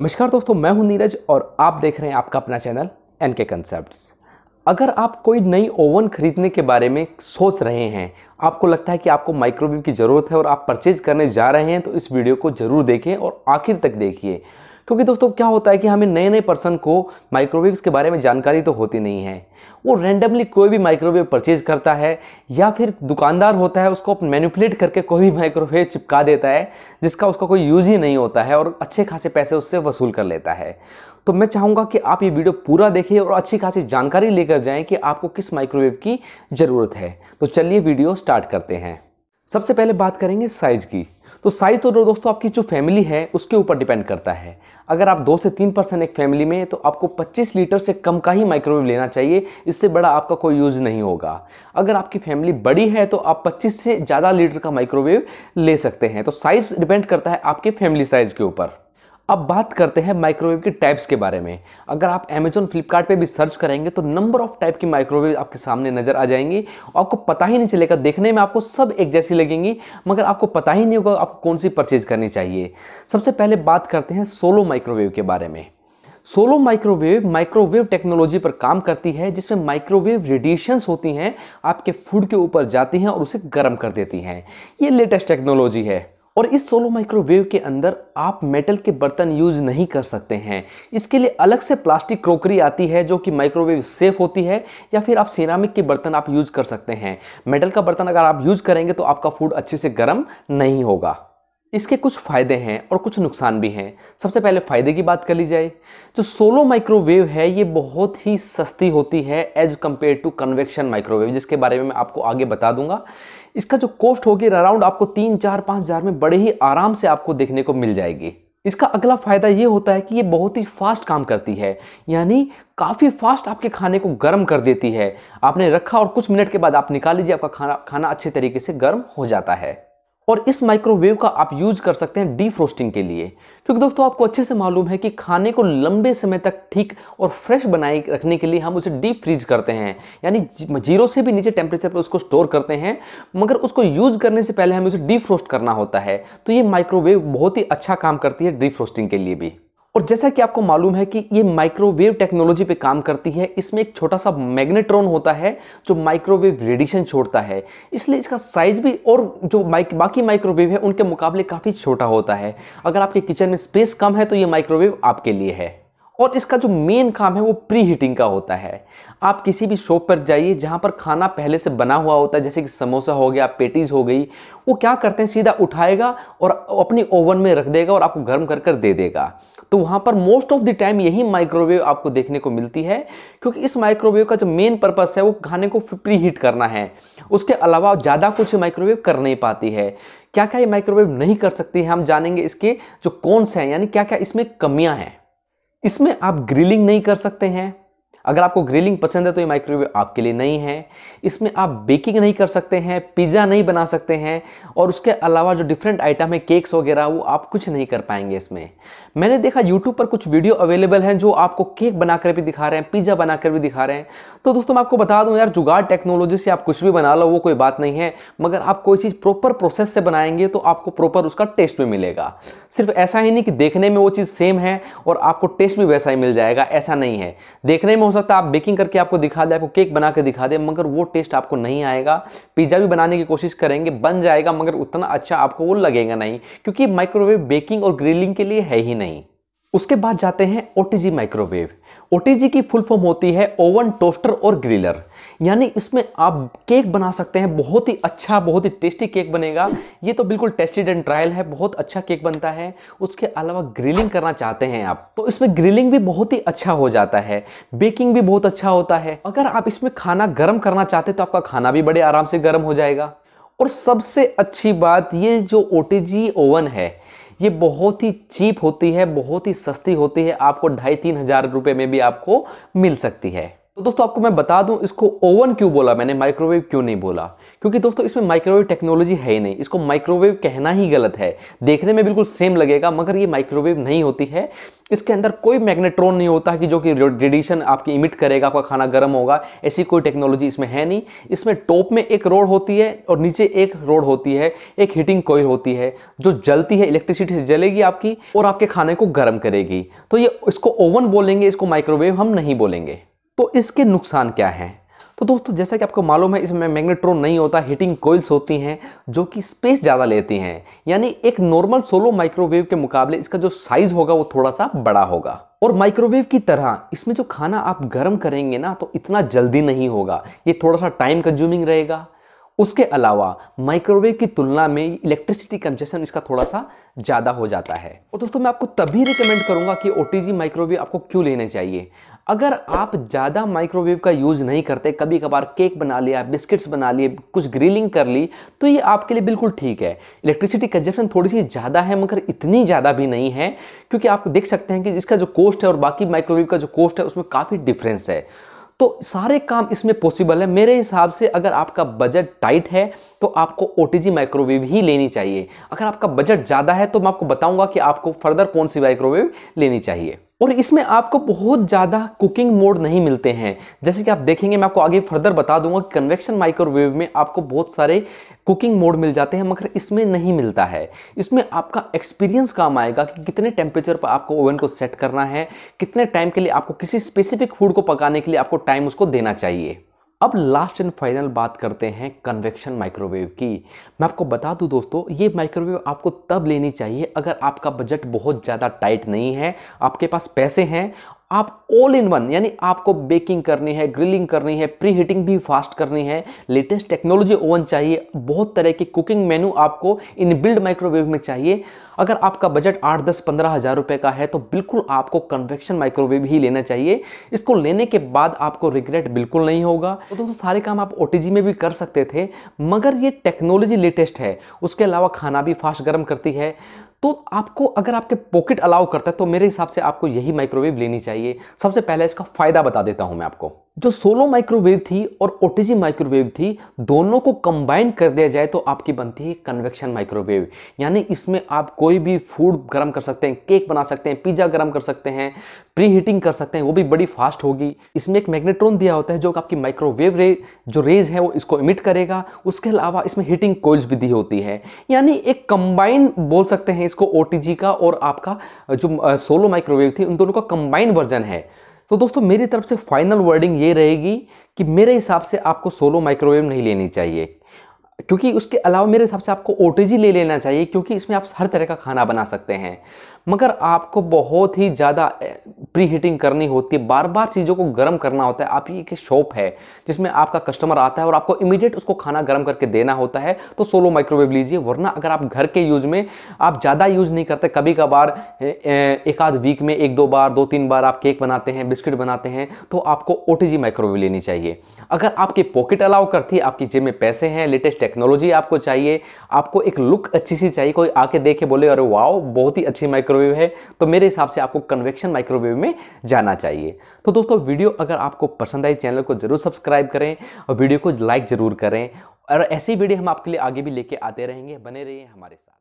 नमस्कार दोस्तों मैं हूं नीरज और आप देख रहे हैं आपका अपना चैनल एन के कंसेप्ट अगर आप कोई नई ओवन खरीदने के बारे में सोच रहे हैं आपको लगता है कि आपको माइक्रोवेव की ज़रूरत है और आप परचेज करने जा रहे हैं तो इस वीडियो को ज़रूर देखें और आखिर तक देखिए क्योंकि दोस्तों क्या होता है कि हमें नए नए पर्सन को माइक्रोवेव्स के बारे में जानकारी तो होती नहीं है वो रैंडमली कोई भी माइक्रोवेव परचेज करता है या फिर दुकानदार होता है उसको मैनिपुलेट करके कोई भी माइक्रोवेव चिपका देता है जिसका उसका कोई यूज ही नहीं होता है और अच्छे खासे पैसे उससे वसूल कर लेता है तो मैं चाहूँगा कि आप ये वीडियो पूरा देखिए और अच्छी खासी जानकारी लेकर जाएं कि आपको किस माइक्रोवेव की ज़रूरत है तो चलिए वीडियो स्टार्ट करते हैं सबसे पहले बात करेंगे साइज़ की तो साइज़ तो दोस्तों आपकी जो फैमिली है उसके ऊपर डिपेंड करता है अगर आप दो से तीन पर्सन एक फैमिली में तो आपको 25 लीटर से कम का ही माइक्रोवेव लेना चाहिए इससे बड़ा आपका कोई यूज़ नहीं होगा अगर आपकी फैमिली बड़ी है तो आप 25 से ज़्यादा लीटर का माइक्रोवेव ले सकते हैं तो साइज़ डिपेंड करता है आपके फैमिली साइज़ के ऊपर अब बात करते हैं माइक्रोवेव के टाइप्स के बारे में अगर आप अमेजोन फ्लिपकार्ट भी सर्च करेंगे तो नंबर ऑफ टाइप की माइक्रोवेव आपके सामने नज़र आ जाएंगी आपको पता ही नहीं चलेगा देखने में आपको सब एक जैसी लगेंगी मगर आपको पता ही नहीं होगा आपको कौन सी परचेज करनी चाहिए सबसे पहले बात करते हैं सोलो माइक्रोवेव के बारे में सोलो माइक्रोवेव माइक्रोवेव टेक्नोलॉजी पर काम करती है जिसमें माइक्रोवेव रेडिएशंस होती हैं आपके फूड के ऊपर जाती हैं और उसे गर्म कर देती हैं ये लेटेस्ट टेक्नोलॉजी है और इस सोलो माइक्रोवेव के अंदर आप मेटल के बर्तन यूज नहीं कर सकते हैं इसके लिए अलग से प्लास्टिक क्रोकरी आती है जो कि माइक्रोवेव सेफ होती है या फिर आप सिरामिक के बर्तन आप यूज कर सकते हैं मेटल का बर्तन अगर आप यूज करेंगे तो आपका फूड अच्छे से गर्म नहीं होगा इसके कुछ फ़ायदे हैं और कुछ नुकसान भी हैं सबसे पहले फ़ायदे की बात कर ली जाए जो तो सोलो माइक्रोवेव है ये बहुत ही सस्ती होती है as compare to convection microwave जिसके बारे में मैं आपको आगे बता दूंगा इसका जो कॉस्ट होगी अराउंड आपको तीन चार पाँच हज़ार में बड़े ही आराम से आपको देखने को मिल जाएगी इसका अगला फ़ायदा ये होता है कि ये बहुत ही फास्ट काम करती है यानी काफ़ी फास्ट आपके खाने को गर्म कर देती है आपने रखा और कुछ मिनट के बाद आप निकाल लीजिए आपका खाना खाना अच्छे तरीके से गर्म हो जाता है और इस माइक्रोवेव का आप यूज कर सकते हैं डीफ्रोस्टिंग के लिए क्योंकि दोस्तों आपको अच्छे से मालूम है कि खाने को लंबे समय तक ठीक और फ्रेश बनाए रखने के लिए हम उसे डीप फ्रीज करते हैं यानी जीरो से भी नीचे टेम्परेचर पर उसको स्टोर करते हैं मगर उसको यूज करने से पहले हमें उसे डीफ्रोस्ट करना होता है तो ये माइक्रोवेव बहुत ही अच्छा काम करती है डीफ्रोस्टिंग के लिए भी और जैसा कि आपको मालूम है कि ये माइक्रोवेव टेक्नोलॉजी पे काम करती है इसमें एक छोटा सा मैग्नेट्रॉन होता है जो माइक्रोवेव रेडिएशन छोड़ता है इसलिए इसका साइज भी और जो माइक बाकी माइक्रोवेव है उनके मुकाबले काफ़ी छोटा होता है अगर आपके किचन में स्पेस कम है तो ये माइक्रोवेव आपके लिए है और इसका जो मेन काम है वो प्री हीटिंग का होता है आप किसी भी शॉप पर जाइए जहाँ पर खाना पहले से बना हुआ होता है जैसे कि समोसा हो गया पेटीज हो गई वो क्या करते हैं सीधा उठाएगा और अपनी ओवन में रख देगा और आपको गर्म कर कर दे देगा तो वहाँ पर मोस्ट ऑफ द टाइम यही माइक्रोवेव आपको देखने को मिलती है क्योंकि इस माइक्रोवेव का जो मेन पर्पस है वो खाने को प्री हीट करना है उसके अलावा ज़्यादा कुछ माइक्रोवेव कर नहीं पाती है क्या क्या ये माइक्रोवेव नहीं कर सकती है हम जानेंगे इसके जो कौन से हैं यानी क्या क्या इसमें कमियाँ हैं इसमें आप ग्रिलिंग नहीं कर सकते हैं अगर आपको ग्रिलिंग पसंद है तो ये माइक्रोवेव आपके लिए नहीं है इसमें आप बेकिंग नहीं कर सकते हैं पिज़्ज़ा नहीं बना सकते हैं और उसके अलावा जो डिफरेंट आइटम है केक्स वगैरह वो आप कुछ नहीं कर पाएंगे इसमें मैंने देखा यूट्यूब पर कुछ वीडियो अवेलेबल हैं जो आपको केक बनाकर भी दिखा रहे हैं पिज़्ज़ा बनाकर भी दिखा रहे हैं तो दोस्तों मैं आपको बता दूं यार जुगाड़ टेक्नोलॉजी से आप कुछ भी बना लो वो कोई बात नहीं है मगर आप कोई चीज़ प्रॉपर प्रोसेस से बनाएंगे तो आपको प्रॉपर उसका टेस्ट भी मिलेगा सिर्फ ऐसा ही नहीं कि देखने में वो चीज़ सेम है और आपको टेस्ट भी वैसा ही मिल जाएगा ऐसा नहीं है देखने में हो सकता है आप बेकिंग करके आपको दिखा दे आपको केक बना के दिखा दे मगर वो टेस्ट आपको नहीं आएगा पिज़्ज़ा भी बनाने की कोशिश करेंगे बन जाएगा मगर उतना अच्छा आपको वो लगेगा नहीं क्योंकि माइक्रोवेव बेकिंग और ग्रिलिंग के लिए है ही नहीं नहीं उसके बाद जाते हैं ओटीजी माइक्रोवेव ओटीजी की फुल फॉर्म होती है ओवन टोस्टर और ग्रिलर यानी इसमें आप केक बना सकते हैं बहुत ही अच्छा बहुत ही टेस्टी केक बनेगा ये तो बिल्कुल टेस्टेड एंड ट्रायल है बहुत अच्छा केक बनता है उसके अलावा ग्रिलिंग करना चाहते हैं आप तो इसमें ग्रिलिंग भी बहुत ही अच्छा हो जाता है बेकिंग भी बहुत अच्छा होता है अगर आप इसमें खाना गर्म करना चाहते तो आपका खाना भी बड़े आराम से गर्म हो जाएगा और सबसे अच्छी बात ये जो ओ ओवन है ये बहुत ही चीप होती है बहुत ही सस्ती होती है आपको ढाई तीन हज़ार रुपये में भी आपको मिल सकती है तो दोस्तों आपको मैं बता दूं इसको ओवन क्यों बोला मैंने माइक्रोवेव क्यों नहीं बोला क्योंकि दोस्तों इसमें माइक्रोवेव टेक्नोलॉजी है ही नहीं इसको माइक्रोवेव कहना ही गलत है देखने में बिल्कुल सेम लगेगा मगर ये माइक्रोवेव नहीं होती है इसके अंदर कोई मैग्नेट्रॉन नहीं होता कि जो कि रेडिएशन आपकी इमिट करेगा आपका खाना गर्म होगा ऐसी कोई टेक्नोलॉजी इसमें है नहीं इसमें टॉप में एक रोड होती है और नीचे एक रोड होती है एक हीटिंग कोयल होती है जो जलती है इलेक्ट्रिसिटी से जलेगी आपकी और आपके खाने को गर्म करेगी तो ये इसको ओवन बोलेंगे इसको माइक्रोवेव हम नहीं बोलेंगे तो इसके नुकसान क्या हैं तो दोस्तों जैसा कि आपको मालूम है इसमें मैग्नेट्रोन नहीं होता हीटिंग कोयल्स होती हैं जो कि स्पेस ज़्यादा लेती हैं यानी एक नॉर्मल सोलो माइक्रोवेव के मुकाबले इसका जो साइज़ होगा वो थोड़ा सा बड़ा होगा और माइक्रोवेव की तरह इसमें जो खाना आप गर्म करेंगे ना तो इतना जल्दी नहीं होगा ये थोड़ा सा टाइम कंज्यूमिंग रहेगा उसके अलावा माइक्रोवेव की तुलना में इलेक्ट्रिसिटी कंजेशन इसका थोड़ा सा ज़्यादा हो जाता है और दोस्तों मैं आपको तभी रिकमेंड करूंगा कि ओ माइक्रोवेव आपको क्यों लेने चाहिए अगर आप ज़्यादा माइक्रोवेव का यूज़ नहीं करते कभी कभार केक बना लिया बिस्किट्स बना लिए कुछ ग्रिलिंग कर ली तो ये आपके लिए बिल्कुल ठीक है इलेक्ट्रिसिटी कंजप्शन थोड़ी सी ज़्यादा है मगर इतनी ज़्यादा भी नहीं है क्योंकि आप देख सकते हैं कि इसका जो कॉस्ट है और बाकी माइक्रोवेव का जो कॉस्ट है उसमें काफ़ी डिफरेंस है तो सारे काम इसमें पॉसिबल है मेरे हिसाब से अगर आपका बजट टाइट है तो आपको ओ माइक्रोवेव ही लेनी चाहिए अगर आपका बजट ज़्यादा है तो मैं आपको बताऊंगा कि आपको फर्दर कौन सी माइक्रोवेव लेनी चाहिए और इसमें आपको बहुत ज़्यादा कुकिंग मोड नहीं मिलते हैं जैसे कि आप देखेंगे मैं आपको आगे फर्दर बता दूंगा कि कन्वेक्शन माइक्रोवेव में आपको बहुत सारे कुकिंग मोड मिल जाते हैं मगर इसमें नहीं मिलता है इसमें आपका एक्सपीरियंस काम आएगा कि कितने टेम्परेचर पर आपको ओवन को सेट करना है कितने टाइम के लिए आपको किसी स्पेसिफिक फूड को पकाने के लिए आपको टाइम उसको देना चाहिए अब लास्ट एंड फाइनल बात करते हैं कन्वेक्शन माइक्रोवेव की मैं आपको बता दूं दोस्तों ये माइक्रोवेव आपको तब लेनी चाहिए अगर आपका बजट बहुत ज़्यादा टाइट नहीं है आपके पास पैसे हैं आप ऑल इन वन यानी आपको बेकिंग करनी है ग्रिलिंग करनी है प्री हीटिंग भी फास्ट करनी है लेटेस्ट टेक्नोलॉजी ओवन चाहिए बहुत तरह के कुकिंग मेनू आपको इन बिल्ड माइक्रोवेव में चाहिए अगर आपका बजट आठ दस पंद्रह हज़ार रुपये का है तो बिल्कुल आपको कन्वेक्शन माइक्रोवेव ही लेना चाहिए इसको लेने के बाद आपको रिग्रेट बिल्कुल नहीं होगा तो दोस्तों सारे काम आप ओ में भी कर सकते थे मगर ये टेक्नोलॉजी लेटेस्ट है उसके अलावा खाना भी फास्ट गर्म करती है तो आपको अगर आपके पॉकेट अलाउ करता है तो मेरे हिसाब से आपको यही माइक्रोवेव लेनी चाहिए सबसे पहले इसका फ़ायदा बता देता हूं मैं आपको जो सोलो माइक्रोवेव थी और ओटीजी माइक्रोवेव थी दोनों को कंबाइन कर दिया जाए तो आपकी बनती है कन्वेक्शन माइक्रोवेव यानी इसमें आप कोई भी फूड गर्म कर सकते हैं केक बना सकते हैं पिज्ज़ा गर्म कर सकते हैं प्री हीटिंग कर सकते हैं वो भी बड़ी फास्ट होगी इसमें एक मैग्नेट्रॉन दिया होता है जो आपकी माइक्रोवेव रे जो रेज है वो इसको इमिट करेगा उसके अलावा इसमें हीटिंग कोयल्स भी दी होती है यानी एक कंबाइन बोल सकते हैं इसको ओ का और आपका जो सोलो माइक्रोवेव थी उन दोनों का कंबाइन वर्जन है तो दोस्तों मेरी तरफ से फाइनल वर्डिंग ये रहेगी कि मेरे हिसाब से आपको सोलो माइक्रोवेव नहीं लेनी चाहिए क्योंकि उसके अलावा मेरे हिसाब से आपको ओ ले लेना चाहिए क्योंकि इसमें आप हर तरह का खाना बना सकते हैं मगर आपको बहुत ही ज़्यादा प्री हीटिंग करनी होती है बार बार चीज़ों को गर्म करना होता है आपकी एक शॉप है जिसमें आपका कस्टमर आता है और आपको इमीडिएट उसको खाना गर्म करके देना होता है तो सोलो माइक्रोवेव लीजिए वरना अगर आप घर के यूज़ में आप ज़्यादा यूज़ नहीं करते कभी कभार एक आध वीक में एक दो बार दो तीन बार आप केक बनाते हैं बिस्किट बनाते हैं तो आपको ओ माइक्रोवेव लेनी चाहिए अगर आपकी पॉकेट अलाउ करती है आपकी जेब में पैसे हैं लेटेस्ट टेक्नोलॉजी आपको चाहिए आपको एक लुक अच्छी सी चाहिए कोई आके देखे बोले अरे वाओ बहुत ही अच्छी माइक्रो माइक्रोवेव है तो मेरे हिसाब से आपको कन्वेक्शन माइक्रोवेव में जाना चाहिए तो दोस्तों वीडियो अगर आपको पसंद आई चैनल को जरूर सब्सक्राइब करें और वीडियो को लाइक ज़रूर करें और ऐसी वीडियो हम आपके लिए आगे भी लेके आते रहेंगे बने रहिए हमारे साथ